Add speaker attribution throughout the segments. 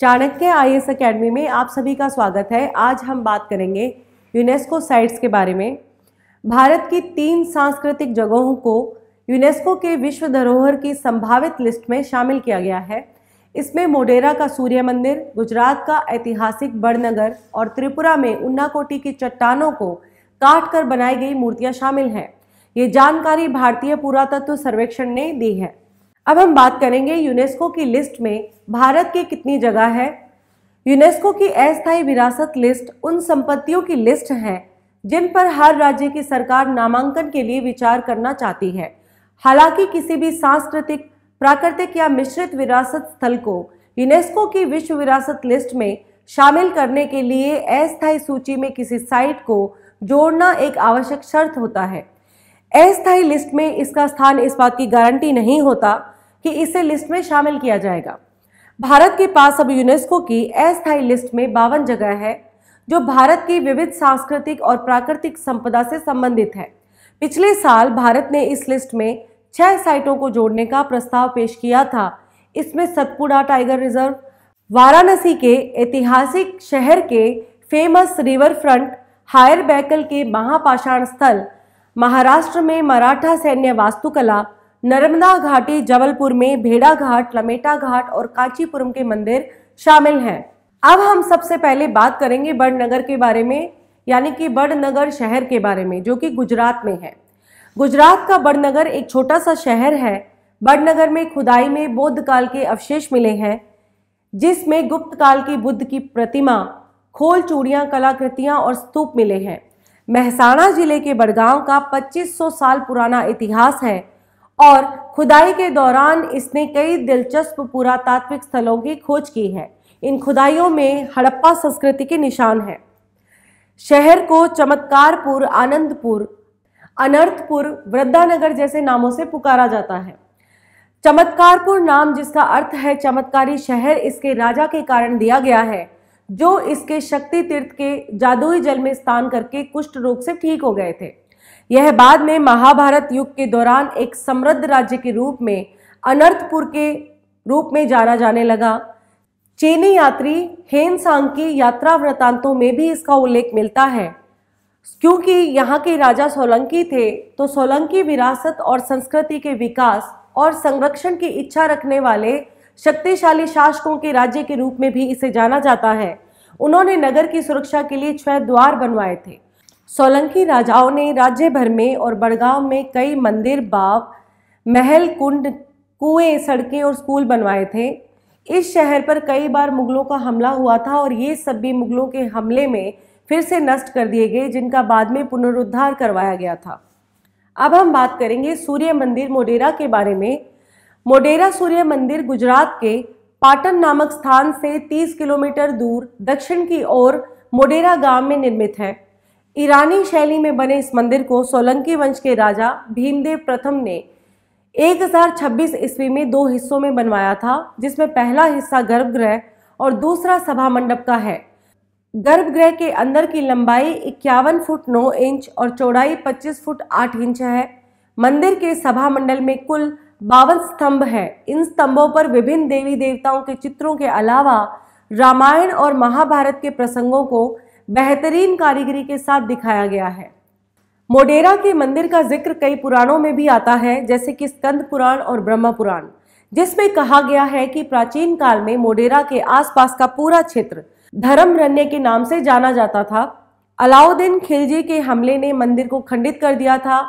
Speaker 1: Chanakya I S academy में आप सभी का स्वागत है आज हम बात करेंगे यूनेस्को साइट्स के बारे में भारत की तीन सांस्कृतिक जगहों को यूनेस्को के विश्व धरोहर की संभावित लिस्ट में शामिल किया गया है इसमें मोडेरा का सूर्य मंदिर गुजरात का ऐतिहासिक बड़नगर और त्रिपुरा में उन्नाकोटी की चट्टानों को काट कर बनाई गई मूर्तियाँ शामिल हैं ये जानकारी भारतीय पुरातत्व सर्वेक्षण ने दी है अब हम बात करेंगे यूनेस्को की लिस्ट में भारत की कितनी जगह है यूनेस्को की अस्थायी विरासत लिस्ट उन संपत्तियों की लिस्ट है जिन पर हर राज्य की सरकार नामांकन के लिए विचार करना चाहती है हालांकि किसी भी सांस्कृतिक प्राकृतिक या मिश्रित विरासत स्थल को यूनेस्को की विश्व विरासत लिस्ट में शामिल करने के लिए अस्थायी सूची में किसी साइट को जोड़ना एक आवश्यक शर्त होता है अस्थायी लिस्ट में इसका स्थान इस बात की गारंटी नहीं होता कि इसे लिस्ट में शामिल किया जाएगा भारत के पास अब यूनेस्को की अस्थायी लिस्ट में बावन जगह है जो भारत की विविध सांस्कृतिक और प्राकृतिक संपदा से संबंधित है पिछले साल भारत ने इस लिस्ट में छह साइटों को जोड़ने का प्रस्ताव पेश किया था इसमें सतपुड़ा टाइगर रिजर्व वाराणसी के ऐतिहासिक शहर के famous river front Hire Benakal के महापाषाण स्थल महाराष्ट्र में मराठा सैन्य वास्तुकला नर्मदा घाटी जबलपुर में भेड़ा घाट लमेटा घाट और कांचीपुरम के मंदिर शामिल हैं अब हम सबसे पहले बात करेंगे बड़नगर के बारे में यानी कि बड़नगर शहर के बारे में जो कि गुजरात में है गुजरात का बड़नगर एक छोटा सा शहर है बड़नगर में खुदाई में बौद्ध काल के अवशेष मिले हैं जिसमें गुप्त काल की बुद्ध की प्रतिमा खोल चूड़ियाँ कलाकृतियाँ और स्तूप मिले हैं महसाणा जिले के बड़गांव का 2500 साल पुराना इतिहास है और खुदाई के दौरान इसने कई दिलचस्प पुरातात्विक स्थलों की खोज की है इन खुदाइयों में हड़प्पा संस्कृति के निशान हैं शहर को चमत्कारपुर आनंदपुर अनर्थपुर वृद्धानगर जैसे नामों से पुकारा जाता है चमत्कारपुर नाम जिसका अर्थ है चमत्कारी शहर इसके राजा के कारण दिया गया है जो इसके शक्ति तीर्थ के जादुई जल में स्नान करके कुष्ठ रोग से ठीक हो गए थे यह बाद में महाभारत युग के दौरान एक समृद्ध राज्य के रूप में अनर्थपुर के रूप में जाना जाने लगा चीनी यात्री हेन सांग की यात्रा वृतांतों में भी इसका उल्लेख मिलता है क्योंकि यहाँ के राजा सोलंकी थे तो सोलंकी विरासत और संस्कृति के विकास और संरक्षण की इच्छा रखने वाले शक्तिशाली शासकों के राज्य के रूप में भी इसे जाना जाता है उन्होंने नगर की सुरक्षा के लिए छह द्वार बनवाए थे सोलंकी राजाओं ने राज्य भर में और बड़गांव में कई मंदिर बाव महल कुंड कुएं सड़कें और स्कूल बनवाए थे इस शहर पर कई बार मुगलों का हमला हुआ था और ये सब भी मुगलों के हमले में फिर से नष्ट कर दिए गए जिनका बाद में पुनरुद्धार करवाया गया था अब हम बात करेंगे सूर्य मंदिर मोडेरा के बारे में मोडेरा सूर्य मंदिर गुजरात के पाटन नामक स्थान से 30 किलोमीटर दूर दक्षिण की ओर मोडेरा गांव में निर्मित है ईरानी शैली में बने इस मंदिर को सोलंकी वंश के राजा भीमदेव प्रथम ने 1026 ईस्वी में दो हिस्सों में बनवाया था जिसमें पहला हिस्सा गर्भगृह और दूसरा सभा मंडप का है गर्भगृह के अंदर की लंबाई इक्यावन फुट 9 इंच और चौड़ाई 25 फुट 8 इंच है मंदिर के सभा मंडल में कुल बावन स्तंभ हैं इन स्तंभों पर विभिन्न देवी देवताओं के चित्रों के अलावा रामायण और महाभारत के प्रसंगों को बेहतरीन कारीगरी के साथ दिखाया गया है मोडेरा के मंदिर का जिक्र कई पुराणों में भी आता है जैसे कि स्कंद पुराण और ब्रह्म पुराण जिसमें कहा गया है कि प्राचीन काल में मोडेरा के आसपास का पूरा क्षेत्र धर्मरण्य के नाम से जाना जाता था अलाउद्दीन खिलजी के हमले ने मंदिर को खंडित कर दिया था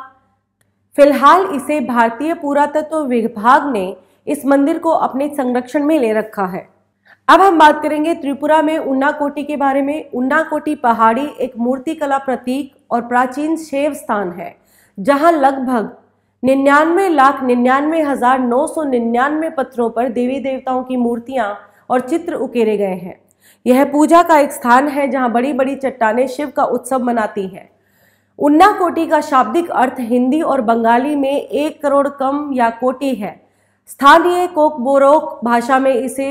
Speaker 1: फिलहाल इसे भारतीय पुरातत्व विभाग ने इस मंदिर को अपने संरक्षण में ले रखा है अब हम बात करेंगे त्रिपुरा में उन्ना कोटी के बारे में उन्ना कोटी पहाड़ी एक मूर्तिकला प्रतीक और प्राचीन शैव स्थान है जहां लगभग निन्यानवे लाख निन्यानवे हजार नौ सौ निन्यानवे पत्थरों पर देवी देवताओं की मूर्तियां और चित्र उकेरे गए हैं यह पूजा का एक स्थान है जहां बड़ी बड़ी चट्टाने शिव का उत्सव मनाती हैं उन्ना कोटि का शाब्दिक अर्थ हिंदी और बंगाली में एक करोड़ कम या कोटि है स्थानीय कोकबोरोक भाषा में इसे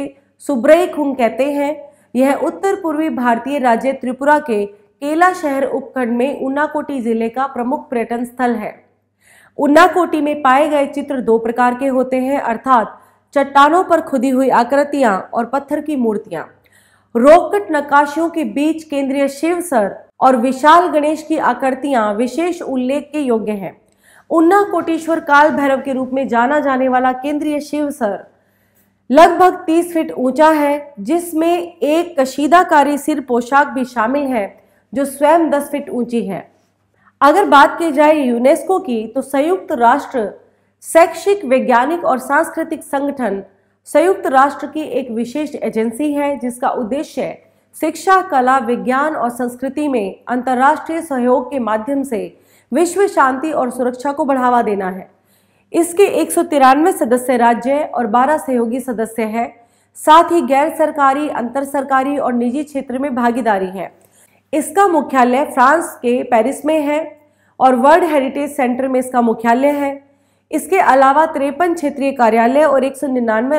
Speaker 1: सुब्रई खुंग कहते हैं यह उत्तर पूर्वी भारतीय राज्य त्रिपुरा के केला शहर उपखंड में उन्नाकोटी जिले का प्रमुख पर्यटन स्थल है उन्नाकोटी में पाए गए चित्र दो प्रकार के होते हैं अर्थात चट्टानों पर खुदी हुई आकृतियां और पत्थर की मूर्तियां रोकट नक्काशियों के बीच केंद्रीय शिव सर और विशाल गणेश की आकृतियां विशेष उल्लेख के योग्य हैं उन्ना कोटेश्वर काल भैरव के रूप में जाना जाने वाला केंद्रीय शिव सर लगभग 30 फीट ऊंचा है जिसमें एक कशीदाकारी सिर पोशाक भी शामिल है जो स्वयं 10 फीट ऊंची है अगर बात की जाए यूनेस्को की तो संयुक्त राष्ट्र शैक्षिक वैज्ञानिक और सांस्कृतिक संगठन संयुक्त राष्ट्र की एक विशेष एजेंसी है जिसका उद्देश्य शिक्षा कला विज्ञान और संस्कृति में अंतर्राष्ट्रीय सहयोग के माध्यम से विश्व शांति और सुरक्षा को बढ़ावा देना है इसके एक सदस्य राज्य और 12 सहयोगी सदस्य हैं साथ ही गैर सरकारी अंतर सरकारी और निजी क्षेत्र में भागीदारी है इसका मुख्यालय फ्रांस के पेरिस में है और वर्ल्ड हेरिटेज सेंटर में इसका मुख्यालय है इसके अलावा तिरपन क्षेत्रीय कार्यालय और एक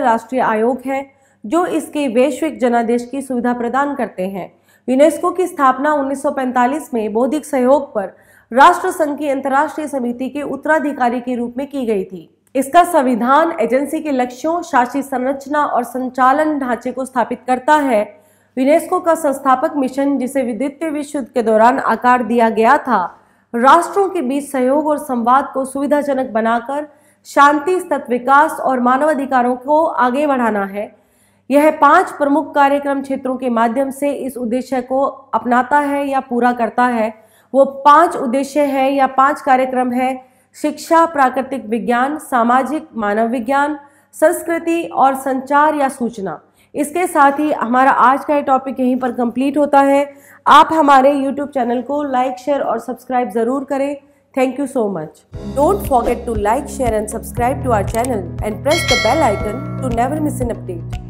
Speaker 1: राष्ट्रीय आयोग हैं जो इसके वैश्विक जनादेश की सुविधा प्रदान करते हैं यूनेस्को की स्थापना 1945 में बौद्धिक सहयोग पर राष्ट्र संघ की अंतर्राष्ट्रीय समिति के उत्तराधिकारी के रूप में की गई थी इसका संविधान एजेंसी के लक्ष्यों शासी संरचना और संचालन ढांचे को स्थापित करता है यूनेस्को का संस्थापक मिशन जिसे द्वितीय विश्व युद्ध के दौरान आकार दिया गया था राष्ट्रों के बीच सहयोग और संवाद को सुविधाजनक बनाकर शांति सतत विकास और मानवाधिकारों को आगे बढ़ाना है यह पांच प्रमुख कार्यक्रम क्षेत्रों के माध्यम से इस उद्देश्य को अपनाता है या पूरा करता है वो पांच उद्देश्य है या पांच कार्यक्रम है शिक्षा प्राकृतिक विज्ञान सामाजिक मानव विज्ञान संस्कृति और संचार या सूचना इसके साथ ही हमारा आज का यह टॉपिक यहीं पर कंप्लीट होता है आप हमारे यूट्यूब चैनल को लाइक शेयर और सब्सक्राइब ज़रूर करें thank you so much don't forget to like share and subscribe to our channel and press the bell icon to never miss an update